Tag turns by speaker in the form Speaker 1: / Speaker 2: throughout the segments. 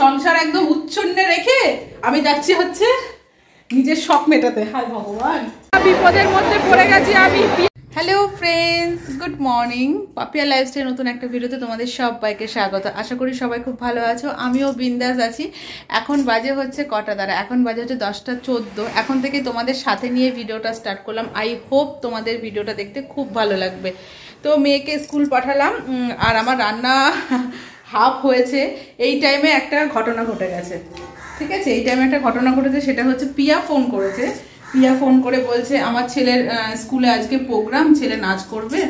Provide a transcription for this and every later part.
Speaker 1: সংসার একদম উচ্ছন্নে রেখে আমি যাচ্ছি হচ্ছে নিজের শখ মেটাতে হায় ভগবান বিপদের মধ্যে পড়ে গেছি আমি hello friends good morning Papiya lifestyle নতুন একটা ভিডিওতে তোমাদের সবাইকে স্বাগত আশা করি সবাই খুব ভালো আছো আমিও বিন্দাস আছি এখন বাজে হচ্ছে কটা দ্বারা এখন বাজে হচ্ছে দশটা চোদ্দো এখন থেকে তোমাদের সাথে নিয়ে ভিডিওটা স্টার্ট করলাম আই হোপ তোমাদের ভিডিওটা দেখতে খুব ভালো লাগবে তো মেয়েকে স্কুল পাঠালাম আর আমার রান্না হাফ হয়েছে এই টাইমে একটা ঘটনা ঘটে গেছে ঠিক আছে এই টাইমে একটা ঘটনা ঘটেছে সেটা হচ্ছে পিয়া ফোন করেছে পিয়া ফোন করে বলছে আমার ছেলের স্কুলে আজকে প্রোগ্রাম ছেলে নাচ করবে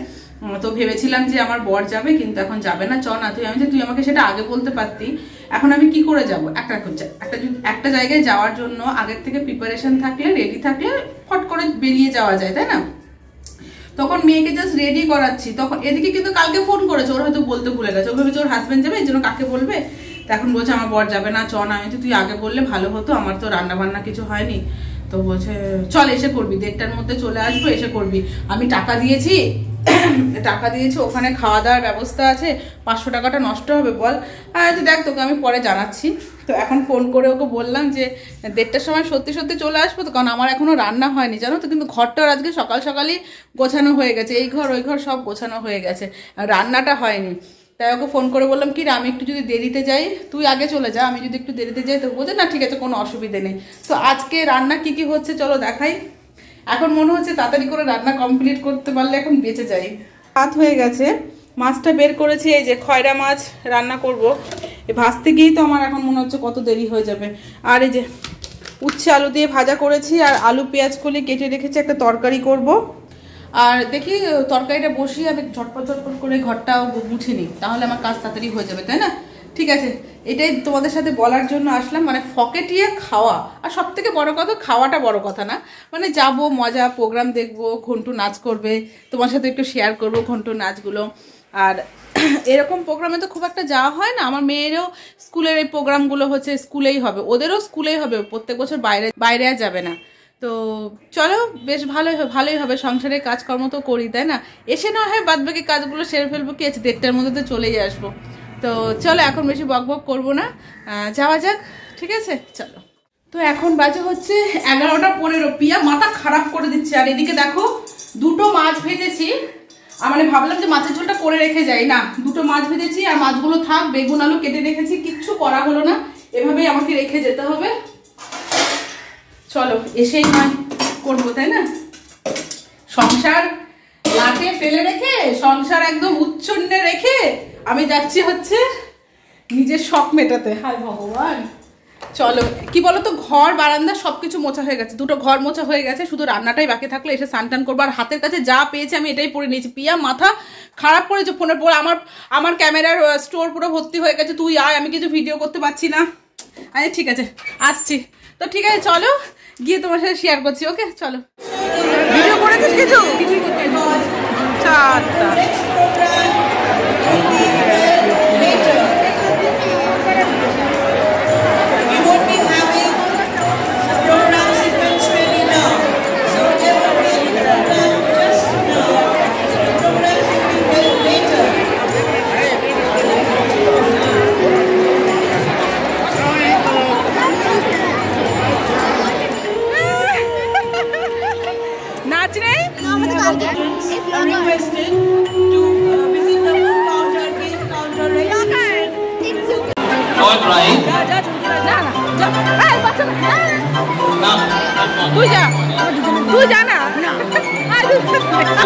Speaker 1: তো ভেবেছিলাম যে আমার বর যাবে কিন্তু এখন যাবে না চ না তুই আমি যে তুই আমাকে সেটা আগে বলতে পারতি এখন আমি কি করে যাব একটা একটা একটা জায়গায় যাওয়ার জন্য আগের থেকে প্রিপারেশন থাকলে রেডি থাকলে ফট করে বেরিয়ে যাওয়া যায় তাই না তখন মেয়েকে জাস্ট রেডি করাচ্ছি তখন এদিকে কিন্তু কালকে ফোন করেছে ওর হয়তো বলতে ভুলে গেছে ও ভেবেছে ওর হাজব্যান্ড যাবে এই জন্য কাকে বলবে এখন বলছে আমার বর যাবে না চ না আমি তুই আগে বললে ভালো হতো আমার তো রান্না বান্না কিছু হয়নি তো বলছে চল এসে করবি দেড়টার মধ্যে চলে আসবো এসে করবি আমি টাকা দিয়েছি টাকা দিয়েছি ওখানে খাওয়া দাওয়ার ব্যবস্থা আছে পাঁচশো টাকাটা নষ্ট হবে বল দেখ তোকে আমি পরে জানাচ্ছি তো এখন ফোন করে ওকে বললাম যে দেড়টার সময় সত্যি সত্যি চলে আসবো তো কারণ আমার এখনও রান্না হয়নি জানো তো কিন্তু ঘরটাও আজকে সকাল সকালই গোছানো হয়ে গেছে এই ঘর ওই ঘর সব গোছানো হয়ে গেছে রান্নাটা হয়নি তাই ওকে ফোন করে বললাম কি আমি একটু যদি দেরিতে যাই তুই আগে চলে যা আমি যদি একটু দেরিতে যাই তো বোঝে না ঠিক আছে কোনো অসুবিধে নেই তো আজকে রান্না কি কি হচ্ছে চলো দেখাই এখন মনে হচ্ছে তাড়াতাড়ি করে রান্না কমপ্লিট করতে পারলে এখন বেঁচে যাই হাত হয়ে গেছে মাছটা বের করেছি এই যে খয়রা মাছ রান্না করব। ভাজতে গিয়েই তো আমার এখন মনে হচ্ছে কত দেরি হয়ে যাবে আর এই যে উচ্ছে আলু দিয়ে ভাজা করেছি আর আলু পেঁয়াজ কলি কেটে রেখেছি একটা তরকারি করব। আর দেখি তরকারিটা বসিয়ে আমি ঝটপট ঝটপট করে ঘরটা গুছে নিই তাহলে আমার কাজ তাড়াতাড়ি হয়ে যাবে তাই না ঠিক আছে এটাই তোমাদের সাথে বলার জন্য আসলাম মানে ফকেটিয়া খাওয়া আর সব থেকে বড় কথা খাওয়াটা বড় কথা না মানে যাব মজা প্রোগ্রাম দেখব ঘন্টু নাচ করবে তোমার সাথে একটু শেয়ার করব ঘন্টু নাচগুলো আর এরকম প্রোগ্রামে তো খুব একটা যাওয়া হয় না আমার মেয়েরও স্কুলের এই প্রোগ্রামগুলো হচ্ছে স্কুলেই হবে ওদেরও স্কুলেই হবে প্রত্যেক বছর বাইরে বাইরে আর যাবে না তো চলো বেশ ভালোই হবে ভালোই হবে সংসারের কাজকর্ম তো করি তাই না এসে না হয় বাদ বাকি কাজগুলো সেরে ফেলবো কি আছে আচ্ছা, দেড়টার মধ্যে তো চলেই আসবো তো চলো এখন বেশি বক বক করবো না যাওয়া যাক ঠিক আছে চলো তো এখন বাজে হচ্ছে এগারোটা পনেরো পিয়া মাথা খারাপ করে দিচ্ছে আর এদিকে দেখো দুটো মাছ ভেজেছি মানে ভাবলাম যে মাছের ঝোলটা করে রেখে যাই না দুটো মাছ ভেজেছি আর মাছগুলো থাক বেগুন আলু কেটে রেখেছি কিচ্ছু করা হলো না এভাবেই আমাকে রেখে যেতে হবে চলো এসেই মাছ করবো তাই না সংসার লাটে ফেলে রেখে সংসার একদম উচ্ছন্নে রেখে আমি যাচ্ছি হচ্ছে নিজের শখ মেটাতে হায় ভগবান চলো কি বলতো ঘর বারান্দা সবকিছু মোছা হয়ে গেছে দুটো ঘর মোছা হয়ে গেছে শুধু রান্নাটাই বাকি থাকলে এসে স্নান টান করবো আর হাতের কাছে যা পেয়েছে আমি এটাই পরে নিয়েছি পিয়া মাথা খারাপ করেছে ফোনের পর আমার আমার ক্যামেরার স্টোর পুরো ভর্তি হয়ে গেছে তুই আয় আমি কিছু ভিডিও করতে পারছি না আরে ঠিক আছে আসছি তো ঠিক আছে চলো গিয়ে তোমার সাথে শেয়ার করছি ওকে চলো ভিডিও করেছিস কিছু কিছু করতে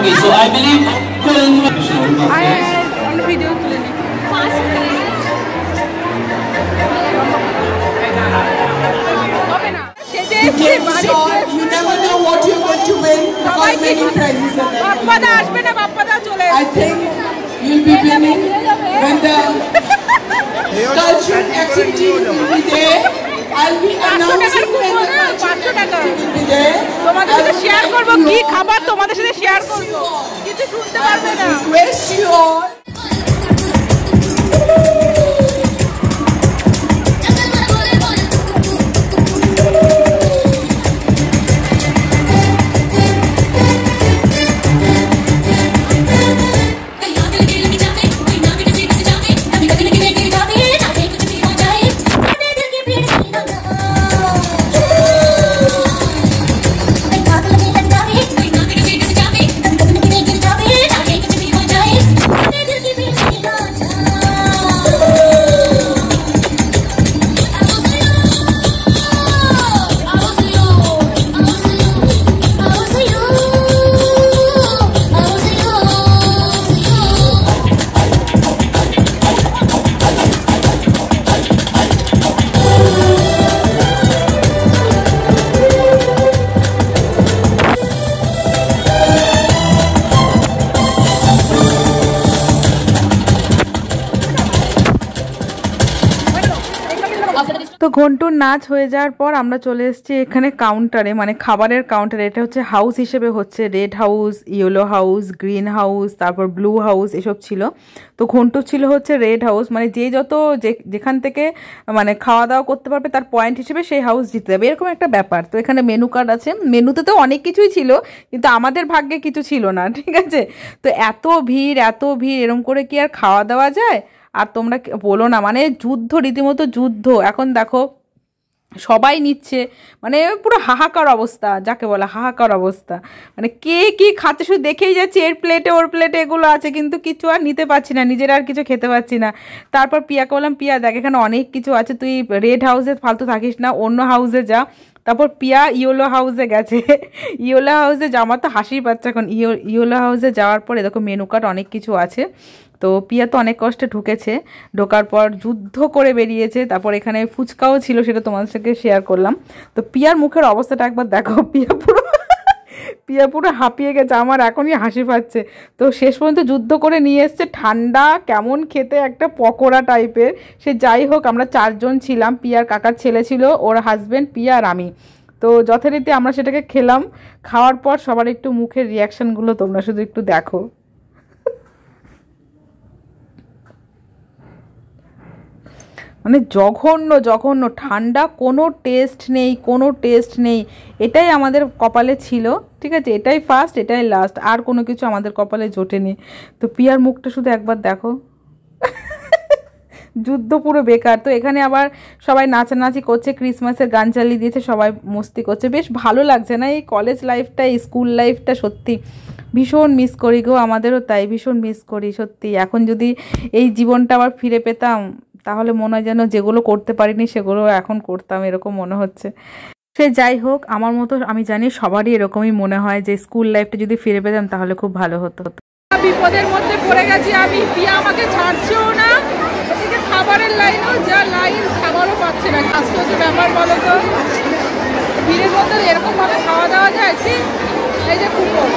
Speaker 1: Okay, so I believe Kulan... I am on the video You never know what you're going to win because many prizes are there. I think you'll be winning when the cultural activity will be there. তোমাদের সাথে share করবো কি খাবার তোমাদের সাথে share করবো কিছু শুনতে পারবে না ঘন্টুর নাচ হয়ে যাওয়ার পর আমরা চলে এসেছি এখানে কাউন্টারে মানে খাবারের কাউন্টারে এটা হচ্ছে হাউস হিসেবে হচ্ছে red house yellow house green house তারপর ব্লু হাউস এসব ছিল তো ঘন্টু ছিল হচ্ছে রেড হাউস মানে যে যত যেখান থেকে মানে খাওয়া দাওয়া করতে পারবে তার পয়েন্ট হিসেবে সেই হাউস জিতে যাবে এরকম একটা ব্যাপার তো এখানে মেনু কার্ড আছে মেনুতে তো অনেক কিছুই ছিল কিন্তু আমাদের ভাগ্যে কিছু ছিল না ঠিক আছে তো এত ভিড় এত ভিড় এরম করে কি আর খাওয়া দাওয়া যায় আর তোমরা বলো না মানে যুদ্ধ রীতিমতো যুদ্ধ এখন দেখো সবাই নিচ্ছে মানে পুরো হাহাকার অবস্থা যাকে বলে হাহাকার অবস্থা মানে কে কি খাচ্ছে শুধু দেখেই যাচ্ছে এর প্লেটে ওর প্লেটে এগুলো আছে কিন্তু কিছু আর নিতে পারছি না নিজের আর কিছু খেতে পারছি না তারপর পিয়াকে বললাম পিয়া দেখ এখানে অনেক কিছু আছে তুই রেড হাউসে ফালতু থাকিস না অন্য হাউসে যা তারপর পিয়া ইয়োলো হাউসে গেছে ইয়োলো হাউসে যাওয়ার তো হাসির বাচ্চা এখন ইয়ো ইয়োলো হাউসে যাওয়ার পরে দেখো মেনু কার্ড অনেক কিছু আছে তো পিয়া তো অনেক কষ্টে ঢুকেছে ঢোকার পর যুদ্ধ করে বেরিয়েছে তারপর এখানে ফুচকাও ছিল সেটা তোমাদের সাথে শেয়ার করলাম তো পিয়ার মুখের অবস্থাটা একবার দেখো পিয়া পুরো পিয়া পুরো হাঁপিয়ে গেছে আমার এখনই হাসি পাচ্ছে তো শেষ পর্যন্ত যুদ্ধ করে নিয়ে এসছে ঠান্ডা কেমন খেতে একটা পকোড়া টাইপের সে যাই হোক আমরা চারজন ছিলাম পিয়ার কাকার ছেলে ছিল ওর হাজব্যান্ড পিয়া আর আমি তো যথারীতি আমরা সেটাকে খেলাম খাওয়ার পর সবার একটু মুখের রিয়াকশানগুলো তোমরা শুধু একটু দেখো মানে জঘন্য জঘন্য ঠান্ডা কোনো টেস্ট নেই কোনো টেস্ট নেই এটাই আমাদের কপালে ছিল ঠিক আছে এটাই ফার্স্ট এটাই লাস্ট আর কোনো কিছু আমাদের কপালে জোটেনি তো পিয়ার মুখটা শুধু একবার দেখো যুদ্ধ পুরো বেকার তো এখানে আবার সবাই নাচানাচি করছে ক্রিসমাসের গান চালিয়ে দিয়েছে সবাই মস্তি করছে বেশ ভালো লাগছে না এই কলেজ লাইফটা স্কুল লাইফটা সত্যি ভীষণ মিস করি গো আমাদেরও তাই ভীষণ মিস করি সত্যি এখন যদি এই জীবনটা আবার ফিরে পেতাম তাহলে মনে হয় যেন যেগুলো করতে পারিনি সেগুলো এখন করতাম এরকম মনে হচ্ছে সে যাই হোক আমার মতো আমি জানি সবারই এরকমই মনে হয় যে স্কুল লাইফটা যদি ফিরে পেতাম তাহলে খুব ভালো হতো বিপদের মধ্যে পড়ে গেছি আমি বিয়ে আমাকে ছাড়ছেও না এদিকে খাবারের লাইনও যা লাইন খাবারও পাচ্ছে না স্বাস্থ্য ব্যাপার বলো তো ভিড়ের মধ্যে এরকমভাবে খাওয়া দাওয়া যায় এই যে কুকুর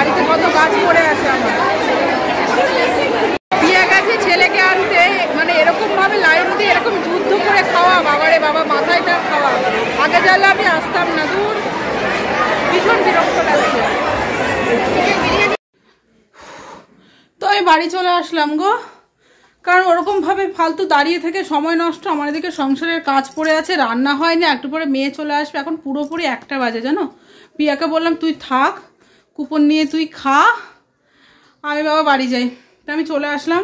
Speaker 1: বাড়িতে কত গাছ পড়ে আছে আমার বিয়ে গাছে ছেলেকে আনতে মানে এরকমভাবে লাইন দিয়ে এরকম যুদ্ধ করে খাওয়া বাবারে বাবা মাথায়টা খাওয়া আগে জানলে আমি আসতাম না দূর ভীষণ বিরক্ত লাগছে তো আমি বাড়ি চলে আসলাম গো কারণ ওরকমভাবে ফালতু দাঁড়িয়ে থেকে সময় নষ্ট আমার এদিকে সংসারের কাজ পড়ে আছে রান্না হয়নি একটু পরে মেয়ে চলে আসবে এখন পুরোপুরি একটা বাজে জানো পিয়াকে বললাম তুই থাক কুপন নিয়ে তুই খা আমি বাবা বাড়ি যাই তা আমি চলে আসলাম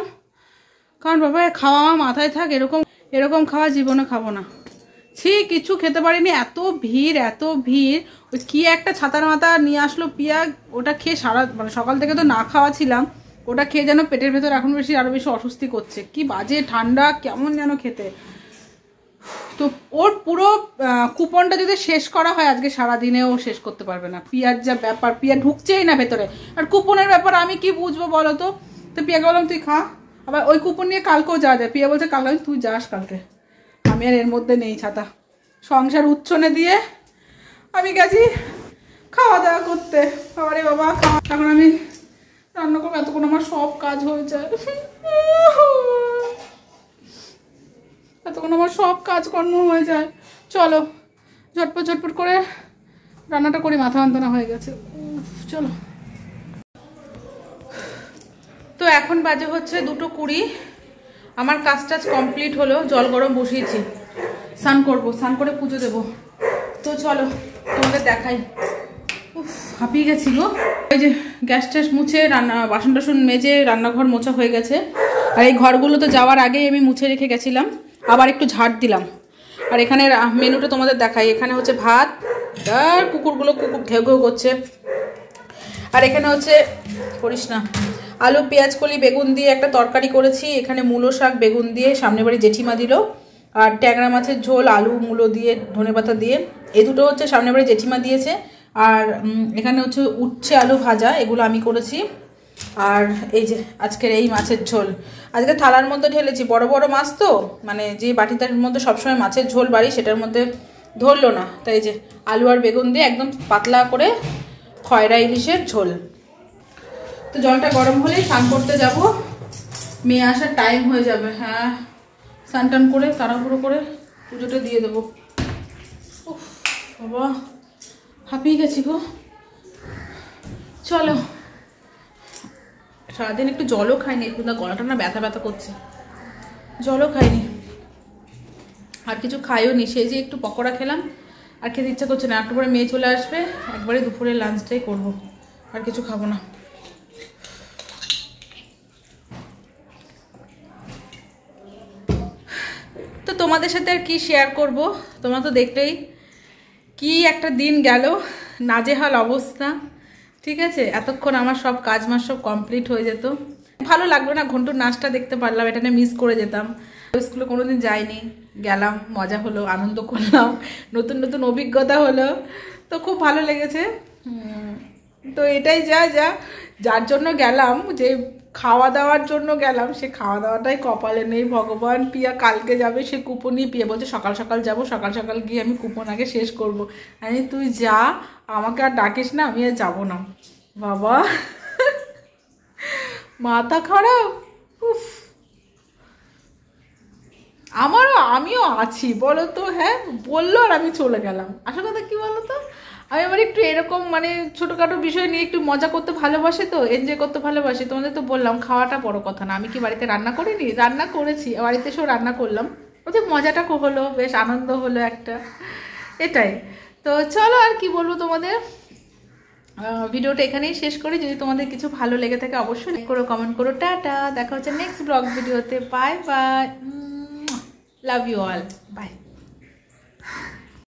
Speaker 1: কারণ বাবা খাওয়া আমার মাথায় থাক এরকম এরকম খাওয়া জীবনে খাবো না ছি কিছু খেতে পারিনি এত ভিড় এত ভিড় ওই কী একটা ছাতার মাথা নিয়ে আসলো পিয়া ওটা খেয়ে সারা মানে সকাল থেকে তো না খাওয়া ছিলাম ওটা খেয়ে যেন পেটের ভেতর এখন বেশি আরও বেশি অস্বস্তি করছে কি বাজে ঠান্ডা কেমন যেন খেতে তো ওর পুরো কুপনটা যদি শেষ করা হয় আজকে দিনেও শেষ করতে পারবে না পিয়ার যা ব্যাপার পিয়া ঢুকছেই না ভেতরে আর কুপনের ব্যাপার আমি কি বুঝবো বলো তো তো পিয়াকে বললাম তুই খা আবার ওই কুপন নিয়ে কালকেও যাওয়া যায় পিয়া বলছে কালকে তুই যাস কালকে আমি আর এর মধ্যে নেই ছাতা সংসার উচ্ছনে দিয়ে আমি গেছি খাওয়া দাওয়া করতে বাবারে বাবা খাওয়া তখন আমি রান্না করবো এতক্ষণ আমার সব কাজ হয়ে যায় তখন আমার সব কাজকর্ম হয়ে যায় চলো ঝটপট ঝটপট করে রান্নাটা করে মাথা যন্ত্রণা হয়ে গেছে চলো তো এখন বাজে হচ্ছে দুটো কুড়ি আমার কাজ টাজ কমপ্লিট হলো জল গরম বসিয়েছি স্নান করবো স্নান করে পুজো দেবো তো চলো তোমাদের দেখাই উফ হাঁপিয়ে গেছি গো ওই যে গ্যাস ট্যাস মুছে রান্না বাসন টাসন মেজে রান্নাঘর মোছা হয়ে গেছে আর এই ঘরগুলো তো যাওয়ার আগেই আমি মুছে রেখে গেছিলাম আবার একটু ঝাড় দিলাম আর এখানে মেনুটা তোমাদের দেখাই এখানে হচ্ছে ভাত আর কুকুরগুলো কুকুর ঘেউ ঘেউ করছে আর এখানে হচ্ছে করিস না আলু পেঁয়াজ কলি বেগুন দিয়ে একটা তরকারি করেছি এখানে মূলো শাক বেগুন দিয়ে সামনে বাড়ি জেঠিমা দিল আর ট্যাংরা মাছের ঝোল আলু মূলো দিয়ে ধনে পাতা দিয়ে এ দুটো হচ্ছে সামনে বাড়ি জেঠিমা দিয়েছে আর এখানে হচ্ছে উচ্ছে আলু ভাজা এগুলো আমি করেছি আর এই যে আজকের এই মাছের ঝোল আজকে থালার মধ্যে ঢেলেছি বড় বড় মাছ তো মানে যে বাটিটার মধ্যে সবসময় মাছের ঝোল বাড়ি সেটার মধ্যে ধরলো না তাই যে আলু আর বেগুন দিয়ে একদম পাতলা করে খয়রা ইলিশের ঝোল তো জলটা গরম হলেই স্নান করতে যাব মেয়ে আসার টাইম হয়ে যাবে হ্যাঁ স্নান টান করে তাড়াহুড়ো করে পুজোটা দিয়ে দেবো বাবা হাঁপিয়ে গেছি গো চলো সারাদিন একটু জলও খাইনি একটু গলাটা না ব্যথা ব্যথা করছে জলও খাইনি আর কিছু খাইও নি সেই যে একটু পকোড়া খেলাম আর খেতে ইচ্ছা করছে না একটু পরে মেয়ে চলে আসবে একবারে দুপুরে লাঞ্চটাই করবো আর কিছু খাবো না তো তোমাদের সাথে আর কি শেয়ার করব তোমরা তো দেখলেই কি একটা দিন গেল নাজেহাল অবস্থা ঠিক আছে এতক্ষণ আমার সব কাজ মাস সব কমপ্লিট হয়ে যেত ভালো লাগলো না ঘন্টুর নাচটা দেখতে পারলাম এটা নিয়ে মিস করে যেতাম স্কুলে কোনোদিন যাইনি গেলাম মজা হলো আনন্দ করলাম নতুন নতুন অভিজ্ঞতা হলো তো খুব ভালো লেগেছে তো এটাই যা যা যার জন্য গেলাম যে খাওয়া দাওয়ার জন্য গেলাম সে খাওয়া দাওয়াটাই কপালে নেই ভগবান পিয়া কালকে যাবে সে কুপনই পিয়া বলছে সকাল সকাল যাব সকাল সকাল গিয়ে আমি কুপন আগে শেষ করব আমি তুই যা আমাকে আর ডাকিস না আমি আর যাবো না বাবা মাথা খারাপ উফ আমারও আমিও আছি বলো তো হ্যাঁ বললো আর আমি চলে গেলাম আসল কথা কী বলো তো আমি আমার একটু এরকম মানে ছোটোখাটো বিষয় নিয়ে একটু মজা করতে ভালোবাসি তো এনজয় করতে ভালোবাসি তোমাদের তো বললাম খাওয়াটা বড় কথা না আমি কি বাড়িতে রান্না করিনি রান্না করেছি বাড়িতে সব রান্না করলাম ওদের মজাটা হলো বেশ আনন্দ হলো একটা এটাই তো চলো আর কি বলবো তোমাদের ভিডিওটা এখানেই শেষ করি যদি তোমাদের কিছু ভালো লেগে থাকে অবশ্যই লাইক করো কমেন্ট করো টাটা দেখা হচ্ছে নেক্সট ব্লগ ভিডিওতে bye bye love you all by